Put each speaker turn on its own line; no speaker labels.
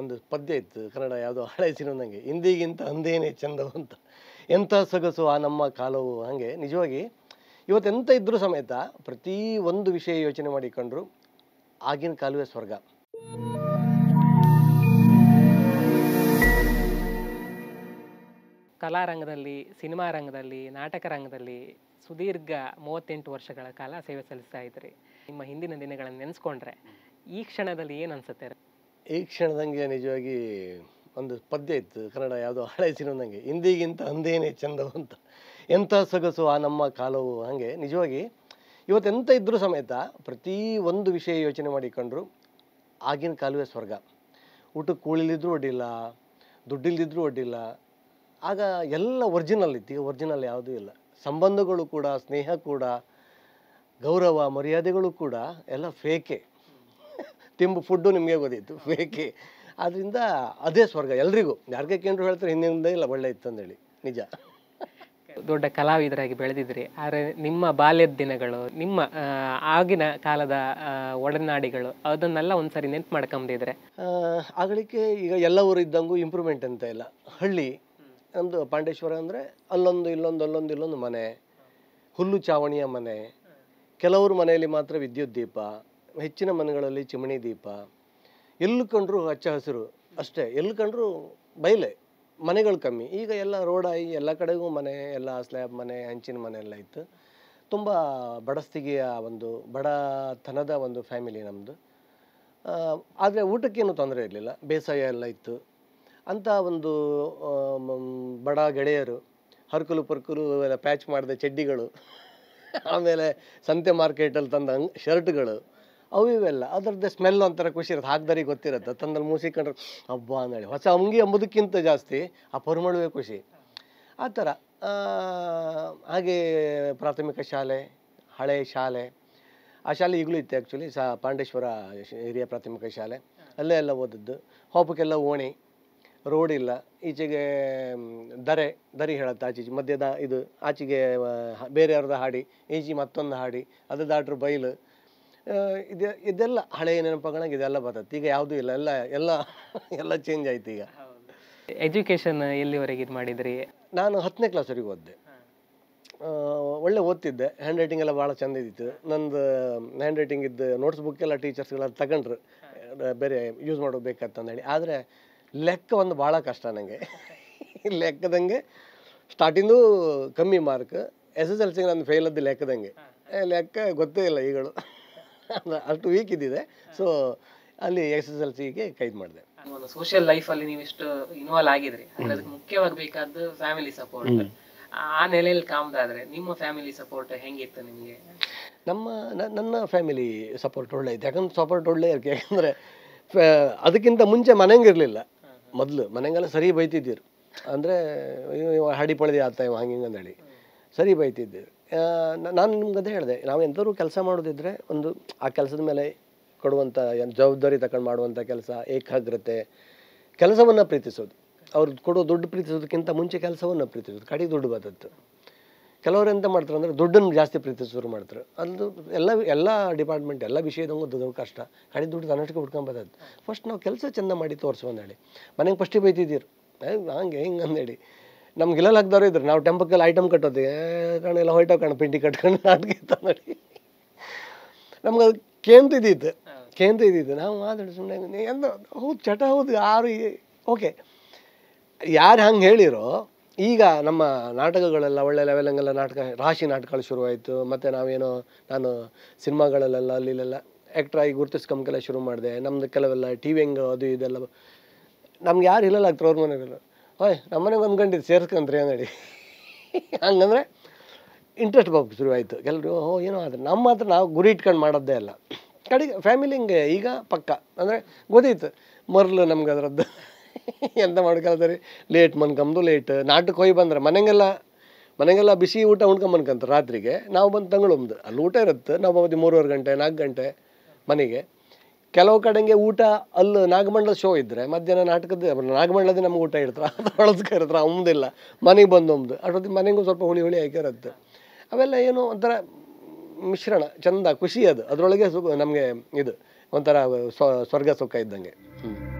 ಒಂದು ಪದ್ಯ ಇತ್ತು ಕನ್ನಡ ಯಾವುದೋ ಹಳೆ ಸಿನಿಮಾದಂಗೆ ಹಿಂದಿಗಿಂತ ಅಂದೇನೆ ಚಂದವು ಅಂತ ಎಂಥ ಸೊಗಸು ಆ ನಮ್ಮ ಕಾಲವು ಹಾಗೆ ನಿಜವಾಗಿ ಇವತ್ತೆಂಥ ಇದ್ದರೂ ಸಮೇತ ಪ್ರತಿ ಒಂದು ವಿಷಯ ಯೋಚನೆ ಮಾಡಿಕೊಂಡ್ರು ಆಗಿನ ಕಾಲವೇ ಸ್ವರ್ಗ
ಕಲಾರಂಗದಲ್ಲಿ ಸಿನಿಮಾ ರಂಗದಲ್ಲಿ ನಾಟಕ ರಂಗದಲ್ಲಿ ಸುದೀರ್ಘ ಮೂವತ್ತೆಂಟು ವರ್ಷಗಳ ಕಾಲ ಸೇವೆ ಸಲ್ಲಿಸ್ತಾ ಇದ್ರಿ ನಿಮ್ಮ ಹಿಂದಿನ ದಿನಗಳನ್ನು ನೆನೆಸ್ಕೊಂಡ್ರೆ ಈ ಕ್ಷಣದಲ್ಲಿ ಏನು ಅನಿಸುತ್ತೆ
ಈ ಕ್ಷಣದಂಗೆ ನಿಜವಾಗಿ ಒಂದು ಪದ್ಯ ಇತ್ತು ಕನ್ನಡ ಯಾವುದೋ ಹಳೆ ಸಿನಿಮಾದಂಗೆ ಹಿಂದಿಗಿಂತ ಅಂದೇನೆ ಚೆಂದವು ಅಂತ ಎಂಥ ಸೊಗಸು ಆ ನಮ್ಮ ಕಾಲವು ಹಾಗೆ ನಿಜವಾಗಿ ಇವತ್ತೆಂಥ ಇದ್ದರೂ ಸಮೇತ ಪ್ರತಿ ಒಂದು ವಿಷಯ ಯೋಚನೆ ಮಾಡಿಕೊಂಡ್ರು ಆಗಿನ ಕಾಲವೇ ಸ್ವರ್ಗ ಊಟಕ್ಕೆ ಕೂಳಿಲಿದ್ರೂ ಅಡ್ಡಿಲ್ಲ ದುಡ್ಡಿಲ್ಲದಿದ್ರೂ ಅಡ್ಡಿಲ್ಲ ಆಗ ಎಲ್ಲ ಒರ್ಜಿನಲ್ ಇತ್ತು ಈಗ ಒರಿಜಿನಲ್ ಯಾವುದೂ ಇಲ್ಲ ಸಂಬಂಧಗಳು ಕೂಡ ಸ್ನೇಹ ಕೂಡ ಗೌರವ ಮರ್ಯಾದೆಗಳು ಕೂಡ ಎಲ್ಲ ಫೇಕೆ ತಿಂಬು ಫುಡ್ಡು ನಿಮಗೆ ಗೊತ್ತಿತ್ತು ಬೇಕೇ
ಆದ್ದರಿಂದ ಅದೇ ಸ್ವರ್ಗ ಎಲ್ರಿಗೂ ಯಾರಿಗೆ ಕೇಂದ್ರ ಹೇಳ್ತಾರೆ ಹಿಂದಿನಿಂದ ಇಲ್ಲ ಒಳ್ಳೆ ಇತ್ತು ಅಂದೇಳಿ ನಿಜ ದೊಡ್ಡ ಕಲಾವಿದರಾಗಿ ಬೆಳೆದಿದ್ರಿ ಆದರೆ ನಿಮ್ಮ ಬಾಲ್ಯದ ದಿನಗಳು ನಿಮ್ಮ ಆಗಿನ ಕಾಲದ ಒಡನಾಡಿಗಳು ಅದನ್ನೆಲ್ಲ ಒಂದ್ಸರಿ ನೆನ್ಪು ಮಾಡ್ಕೊಂಡಿದ್ರೆ
ಆಗಲಿಕ್ಕೆ ಈಗ ಎಲ್ಲ ಊರು ಇದ್ದಂಗೂ ಇಂಪ್ರೂವ್ಮೆಂಟ್ ಅಂತ ಇಲ್ಲ ಹಳ್ಳಿ ನಮ್ಮದು ಪಾಂಡೇಶ್ವರ ಅಂದರೆ ಅಲ್ಲೊಂದು ಇಲ್ಲೊಂದು ಅಲ್ಲೊಂದು ಇಲ್ಲೊಂದು ಮನೆ ಹುಲ್ಲು ಚಾವಣಿಯ ಮನೆ ಕೆಲವರು ಮನೆಯಲ್ಲಿ ಮಾತ್ರ ವಿದ್ಯುತ್ ದೀಪ ಹೆಚ್ಚಿನ ಮನೆಗಳಲ್ಲಿ ಚಿಮಣಿ ದೀಪ ಎಲ್ಲಿ ಕಂಡರೂ ಹಚ್ಚ ಹಸಿರು ಅಷ್ಟೇ ಎಲ್ಲಿ ಕಂಡರೂ ಬಯಲೆ ಮನೆಗಳು ಕಮ್ಮಿ ಈಗ ಎಲ್ಲ ರೋಡಾಗಿ ಎಲ್ಲ ಕಡೆಗೂ ಮನೆ ಎಲ್ಲ ಸ್ಲ್ಯಾಬ್ ಮನೆ ಹಂಚಿನ ಮನೆ ಎಲ್ಲ ಇತ್ತು ತುಂಬ ಬಡಸ್ತಿಗೆಯ ಒಂದು ಬಡತನದ ಒಂದು ಫ್ಯಾಮಿಲಿ ನಮ್ಮದು ಆದರೆ ಊಟಕ್ಕೇನು ತೊಂದರೆ ಇರಲಿಲ್ಲ ಬೇಸಾಯ ಎಲ್ಲ ಇತ್ತು ಅಂಥ ಒಂದು ಬಡ ಗೆಳೆಯರು ಹರ್ಕುಲು ಪರ್ಕುಲು ಎಲ್ಲ ಪ್ಯಾಚ್ ಮಾಡಿದ ಚಡ್ಡಿಗಳು ಆಮೇಲೆ ಸಂತೆ ಮಾರ್ಕೆಟಲ್ಲಿ ತಂದ ಶರ್ಟ್ಗಳು ಅವು ಇವೆಲ್ಲ ಅದರದ್ದು ಸ್ಮೆಲ್ ಒಂಥರ ಖುಷಿ ಇರುತ್ತೆ ಹಾಕ್ದಾರಿಗೆ ಗೊತ್ತಿರುತ್ತೆ ತಂದಲ್ಲಿ ಮೂಸಿಕೊಂಡ್ರೆ ಹಬ್ಬ ಅಂದಳಿ ಹೊಸ ಅಂಗಿ ಎಂಬುದಕ್ಕಿಂತ ಜಾಸ್ತಿ ಆ ಪರಿಮಳವೇ ಖುಷಿ ಆ ಥರ ಹಾಗೆ ಪ್ರಾಥಮಿಕ ಶಾಲೆ ಹಳೆ ಶಾಲೆ ಆ ಶಾಲೆ ಈಗಲೂ ಇತ್ತು ಆ್ಯಕ್ಚುಲಿ ಸಹ ಪಾಂಡೇಶ್ವರ ಹಿರಿಯ ಪ್ರಾಥಮಿಕ ಶಾಲೆ ಅಲ್ಲೇ ಎಲ್ಲ ಓದಿದ್ದು ಹೋಪಕ್ಕೆಲ್ಲ ಓಣಿ ರೋಡ್ ಇಲ್ಲ ಈಚೆಗೆ ದರೆ ದರಿ ಹೇಳುತ್ತೆ ಆಚೀಚೆ ಮಧ್ಯದ ಇದು ಆಚೆಗೆ ಬೇರೆಯವ್ರದ್ದು ಹಾಡಿ ಈಚೆ ಮತ್ತೊಂದು ಹಾಡಿ ಅದು ದಾಟ್ರು ಬೈಲು ಇದೆ ಇದೆಲ್ಲ ಹಳೆಯ ನೆನಪುಗಳಾಗಿ ಇದೆಲ್ಲ ಬರ್ತದೆ ಈಗ ಯಾವುದೂ ಇಲ್ಲ ಎಲ್ಲ ಎಲ್ಲ ಎಲ್ಲ ಚೇಂಜ್ ಆಯ್ತು ಈಗ
ಎಜುಕೇಷನ್ ಎಲ್ಲಿವರೆಗೆ ಇದು ಮಾಡಿದ್ರಿ ನಾನು ಹತ್ತನೇ ಕ್ಲಾಸ್ವರೆಗೆ ಓದಿದೆ
ಒಳ್ಳೆ ಓದ್ತಿದ್ದೆ ಹ್ಯಾಂಡ್ ರೈಟಿಂಗ್ ಎಲ್ಲ ಭಾಳ ಚಂದ ಇದ್ದಿತ್ತು ನಂದು ಹ್ಯಾಂಡ್ ರೈಟಿಂಗ್ ಇದ್ದು ನೋಟ್ಸ್ ಬುಕ್ ಎಲ್ಲ ಟೀಚರ್ಸ್ಗಳೆಲ್ಲ ತಗೊಂಡ್ರು ಬೇರೆ ಯೂಸ್ ಮಾಡಬೇಕಂತಂದೇಳಿ ಆದರೆ ಲೆಕ್ಕ ಒಂದು ಭಾಳ ಕಷ್ಟ ನನಗೆ ಲೆಕ್ಕದಂಗೆ ಸ್ಟಾರ್ಟಿಂದು ಕಮ್ಮಿ ಮಾರ್ಕ್ ಎಸ್ ಎಸ್ ಎಲ್ ಸಿಗೆ ನಾನು ಫೇಲ್ ಅದ್ದು ಲೆಕ್ಕದಂಗೆ ಲೆಕ್ಕ ಗೊತ್ತೇ ಇಲ್ಲ ಈಗಳು ಅಷ್ಟು ವೀಕ್ ಇದ್ದಿದೆ ಸೊ ಅಲ್ಲಿ ಎಸ್ ಎಸ್ ಎಲ್ ಸಿಗೆ ಕೈದು ಮಾಡಿದೆ
ಒಂದು ಸೋಷಿಯಲ್ ಲೈಫ್ ಅಲ್ಲಿ ನೀವು ಇಷ್ಟು ಇನ್ವಾಲ್ವ್ ಆಗಿದ್ರಿ ಅದಕ್ಕೆ ಮುಖ್ಯವಾಗಬೇಕಾದ್ದು ಫ್ಯಾಮಿಲಿ ಸಪೋರ್ಟ್ ಆ ನೆಲೆಯಲ್ಲಿ ಕಾಮ್ದಾದ್ರೆ ನಿಮ್ಮ ಫ್ಯಾಮಿಲಿ ಸಪೋರ್ಟ್ ಹೆಂಗಿತ್ತು ನಿಮಗೆ
ನಮ್ಮ ನನ್ನ ಫ್ಯಾಮಿಲಿ ಸಪೋರ್ಟ್ ಒಳ್ಳೆ ಇತ್ತು ಯಾಕಂದ್ರೆ ಸಪೋರ್ಟ್ ಒಳ್ಳೆ ಇರಕ್ಕೆ ಯಾಕಂದರೆ ಅದಕ್ಕಿಂತ ಮುಂಚೆ ಮನೆಯಂಗಿರಲಿಲ್ಲ ಮೊದಲು ಮನೆಗೆಲ್ಲ ಸರಿ ಬೈತಿದ್ದರು ಅಂದರೆ ಅಯ್ಯೋ ಪಡೆದಿ ಆತ ಇವ ಹಂಗೆ ಹಿಂಗೆ ಹೇಳಿ ಸರಿ ಬೈತಿದ್ದೀರು ನಾನು ನಿಮ್ಗೆ ಅದೇ ಹೇಳಿದೆ ನಾವೆಲ್ಲರೂ ಕೆಲಸ ಮಾಡೋದಿದ್ರೆ ಒಂದು ಆ ಕೆಲಸದ ಮೇಲೆ ಕೊಡುವಂಥ ಜವಾಬ್ದಾರಿ ತಗೊಂಡು ಮಾಡುವಂಥ ಕೆಲಸ ಏಕಾಗ್ರತೆ ಕೆಲಸವನ್ನು ಪ್ರೀತಿಸೋದು ಅವ್ರು ಕೊಡೋ ದುಡ್ಡು ಪ್ರೀತಿಸೋದಕ್ಕಿಂತ ಮುಂಚೆ ಕೆಲಸವನ್ನು ಪ್ರೀತಿಸೋದು ಕಡೆ ದುಡ್ಡು ಬದತ್ತು ಕೆಲವರು ಎಂತ ಮಾಡ್ತಾರೆ ಅಂದರೆ ದುಡ್ಡನ್ನು ಜಾಸ್ತಿ ಪ್ರೀತಿಸೋರು ಶುರು ಮಾಡ್ತಾರೆ ಅದು ಎಲ್ಲ ಎಲ್ಲ ಡಿಪಾರ್ಟ್ಮೆಂಟ್ ಎಲ್ಲ ವಿಷಯದಂಗೂ ದುಡ್ಡು ಕಷ್ಟ ಕಡೆ ದುಡ್ಡು ತನ್ನಷ್ಟಕ್ಕೆ ಹುಡ್ಕೊಂಬತ್ತದು ಫಸ್ಟ್ ನಾವು ಕೆಲಸ ಚೆಂದ ಮಾಡಿ ತೋರಿಸು ಅಂದೇಳಿ ಮನೆಗೆ ಫಸ್ಟಿಗೆ ಬೈತಿದ್ದೀರು ಹಂಗೆ ಹಿಂಗೆ ಅಂದೇಳಿ ನಮ್ಗೆ ಇಲ್ಲ ಹಾಕ್ದವ್ರು ಇದ್ರು ನಾವು ಟೆಂಪಕ್ಕೆ ಐಟಮ್ ಕಟ್ಟೋದು ಕಣ ಎಲ್ಲ ಹೊಯ್ಟೋ ಕಣ ಪಿಂಡಿ ಕಟ್ಕೊಂಡು ನಾಟಕ ಇತ್ತ ನೋಡಿ ನಮ್ಗೆ ಅದು ಕೇಂದ್ರ ಇದ್ದಿತ್ತು ಕೇಂತು ಇದ್ದಿತ್ತು ನಾವು ಮಾತಾಡಿ ಸುಮ್ಮನೆ ಎಂದ ಹೌದು ಚಟ ಹೌದು ಯಾರು ಓಕೆ ಯಾರು ಹಂಗೆ ಹೇಳಿರೋ ಈಗ ನಮ್ಮ ನಾಟಕಗಳೆಲ್ಲ ಒಳ್ಳೆ ಲೆವೆಲಂಗೆಲ್ಲ ನಾಟಕ ರಾಶಿ ನಾಟಕಗಳು ಶುರುವಾಯಿತು ಮತ್ತು ನಾವೇನೋ ನಾನು ಸಿನಿಮಾಗಳಲ್ಲೆಲ್ಲ ಆ್ಯಕ್ಟ್ರ್ ಆಗಿ ಗುರುತಿಸ್ಕೊಂಬಕ್ಕೆಲ್ಲ ಶುರು ಮಾಡಿದೆ ನಮ್ದು ಕೆಲವೆಲ್ಲ ಟಿ ವಿ ಅದು ಇದೆಲ್ಲ ನಮ್ಗೆ ಯಾರು ಇಲ್ಲ ಆಗ್ತಾರೆ ಅವ್ರ ಮನೆಗಳು ಓಯ್ ನಮ್ಮನೆಗೆ ಒಂದು ಗಂಟೆ ಸೇರಿಸ್ಕೊಂತ್ರಿ ಅಂಗಡಿ ಹಂಗಂದ್ರೆ ಇಂಟ್ರೆಸ್ಟ್ ಬರೋಕ್ಕೆ ಶುರುವಾಯಿತು ಎಲ್ಲರೂ ಓ ಏನೋ ಆದ್ರೆ ನಮ್ಮ ಹತ್ರ ನಾವು ಗುರಿ ಇಟ್ಕೊಂಡು ಮಾಡೋದೇ ಅಲ್ಲ ಕಡೆಗೆ ಫ್ಯಾಮಿಲಿ ಹಿಂಗೆ ಈಗ ಪಕ್ಕ ಅಂದರೆ ಗೊತ್ತಿತ್ತು ಮರಲು ನಮ್ಗೆ ಅದರದ್ದು ಎಂತ ಮಾಡ್ಕೊಳ್ತಾರೆ ಲೇಟ್ ಮನ್ಕಂಬುದು ಲೇಟ್ ನಾಟಕ್ಕೆ ಹೋಗಿ ಬಂದ್ರೆ ಮನೆಗೆಲ್ಲ ಮನೆಗೆಲ್ಲ ಬಿಸಿ ಊಟ ಉಣ್ಕೊಂಬನ್ಕಂತ ರಾತ್ರಿಗೆ ನಾವು ಬಂದು ತಂಗಳೊಮ್ದು ಅಲ್ಲಿ ಊಟ ಇರುತ್ತೆ ನಾವು ಮೂರುವರೆ ಗಂಟೆ ನಾಲ್ಕು ಗಂಟೆ ಮನೆಗೆ ಕೆಲವು ಕಡೆಗೆ ಊಟ ಅಲ್ಲಿ ನಾಗಮಂಡಲ ಶೋ ಇದ್ದರೆ ಮಧ್ಯಾಹ್ನ ನಾಟಕದ ನಾಗಮಂಡಲದ ನಮ್ಗೆ ಊಟ ಇರ್ತಾರೆ ಬಳಸ್ಕೊ ಇರ್ತಾರೆ ಅಮ್ದಿಲ್ಲ ಮನೆಗೆ ಬಂದು ಅಮ್ದು ಅಷ್ಟೊತ್ತಿಗೆ ಮನೆಗೂ ಸ್ವಲ್ಪ ಹುಳಿ ಹುಳಿ ಹಾಕಿರುತ್ತೆ ಅವೆಲ್ಲ ಏನು ಒಂಥರ ಮಿಶ್ರಣ ಚಂದ ಖುಷಿ ಅದು ಅದರೊಳಗೆ ಸುಖ ನಮಗೆ ಇದು ಒಂಥರ ಸ್ವರ್ಗ ಸುಖ ಇದ್ದಂಗೆ
ಹ್ಞೂ